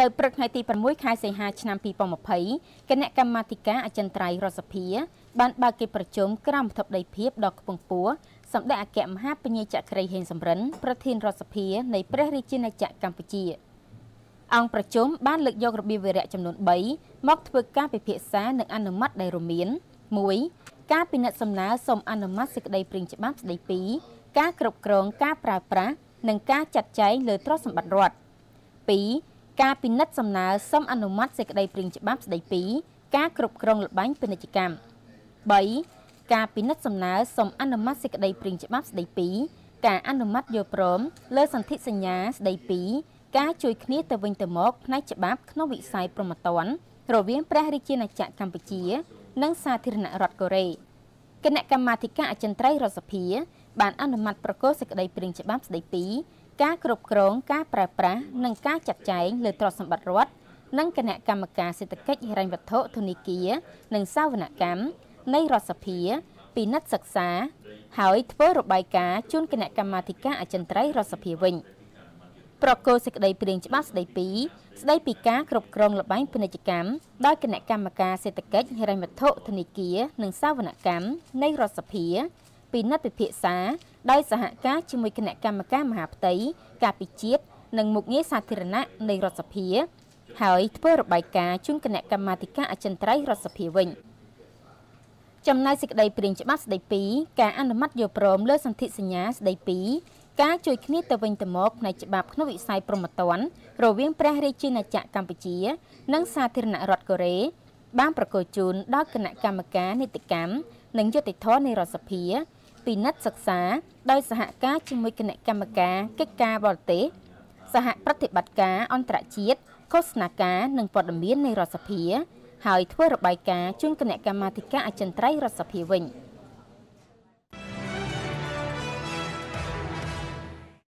នៅព្រឹកថ្ងៃទី6ខែសីហាឆ្នាំ2020គណៈកម្មាធិការអចិន្ត្រៃយ៍រដ្ឋសភាបានបើកកិច្ចប្រជុំក្រោមប្រតិបដីភាពដ៏ខ្ពង់ខ្ពស់សម្ដេចអគ្គមហាពញាចក្រីហេងសំរិនប្រធានរដ្ឋសភានៃព្រះរាជាណាចក្រកម្ពុជាអង្គប្រជុំបានលើកយករបៀបវារៈចំនួន3មកធ្វើការពិភាក្សានិងអនុម័តដែលរួមមាន1ការពិនិត្យសំណើសូមអនុម័តសេចក្តីព្រាងច្បាប់ស្តីពីការគ្រប់គ្រងការប្រើប្រាស់និងការចាត់ចែងលើទ្រព្យសម្បត្តិរដ្ឋ2ការពិនិត្យសំណើសុំអនុម័តសេចក្តីព្រាងច្បាប់ស្តីពី ការគ្រប់គ្រងលបែងពាណិជ្ជកម្ម3ការពិនិត្យសំណើសុំអនុម័តសេចក្តីព្រាងច្បាប់ស្តីពី ការអនុម័តយល់ព្រមលើសន្ធិសញ្ញាស្តីពីការជួយគ្នាទៅវិញទៅមកផ្នែកច្បាប់ក្នុងវិស័យប្រមត្តនរវាងព្រះរាជាណាចក្រកម្ពុជា និង សាធារណរដ្ឋកូរ៉េគណៈកម្មាធិការអចិន្ត្រៃយ៍រដ្ឋសភា បានអនុម័តប្រកាសសេចក្តីព្រាងច្បាប់ស្តីពីការគ្រប់គ្រងការប្រើប្រាស់និងការចាត់ចែងលើទ្រព្យសម្បត្តិរដ្ឋនិងគណៈកម្មការសេដ្ឋកិច្ចហិរញ្ញវត្ថុធនធាននិងសាវនកម្មនៃរដ្ឋសភាពិនិត្យសិក្សា ហើយធ្វើរបាយការណ៍ជូនគណៈកម្មាធិការ អចិន្ត្រៃយ៍រដ្ឋសភាវិញប្រកោសេចក្តីព្រៀងច្បាប់ស្តីពីស្តីពីការគ្រប់គ្រងលបែងពាណិជ្ជកម្មដោយគណៈកម្មការសេដ្ឋកិច្ចហិរញ្ញវត្ថុធនធាននិងសាវនកម្មនៃរដ្ឋសភាពិនិត្យពិភាក្សាដោយសហការជាមួយគណៈកម្មការមហាផ្ទៃការពិជាតិនិងមុខងារសាធារណៈនៃរដ្ឋសភា ហើយធ្វើ របាយការណ៍ជូនគណៈកម្មាធិការអចិន្ត្រៃយ៍រដ្ឋសភាវិញចំណាយសេចក្តីព្រាងច្បាប់ស្តីពីការអនុម័តយកព្រមលើសន្ធិសញ្ញាស្តីពីការជួយគ្នាទៅវិញទៅមកផ្នែកច្បាប់ក្នុងវិស័យប្រមត្តនរវាង ព្រះរាជាណាចក្រកម្ពុជា និង សាធារណរដ្ឋកូរ៉េបានប្រកាសជូនដល់គណៈកម្មការនីតិកម្មនិងយុតិធធនៃរដ្ឋសភាពិនិត្យសិក្សាដោយសហការជាមួយគណៈកម្មការកិច្ចការបរទេសសហប្រតិបត្តិការ អន្តរជាតិឃោសនាការនិងព័ត៌មាននៃរដ្ឋសភា ហើយ ធ្វើរបាយការណ៍ជូនគណៈកម្មាធិការអចិន្ត្រៃយ៍រដ្ឋសភាវិញ។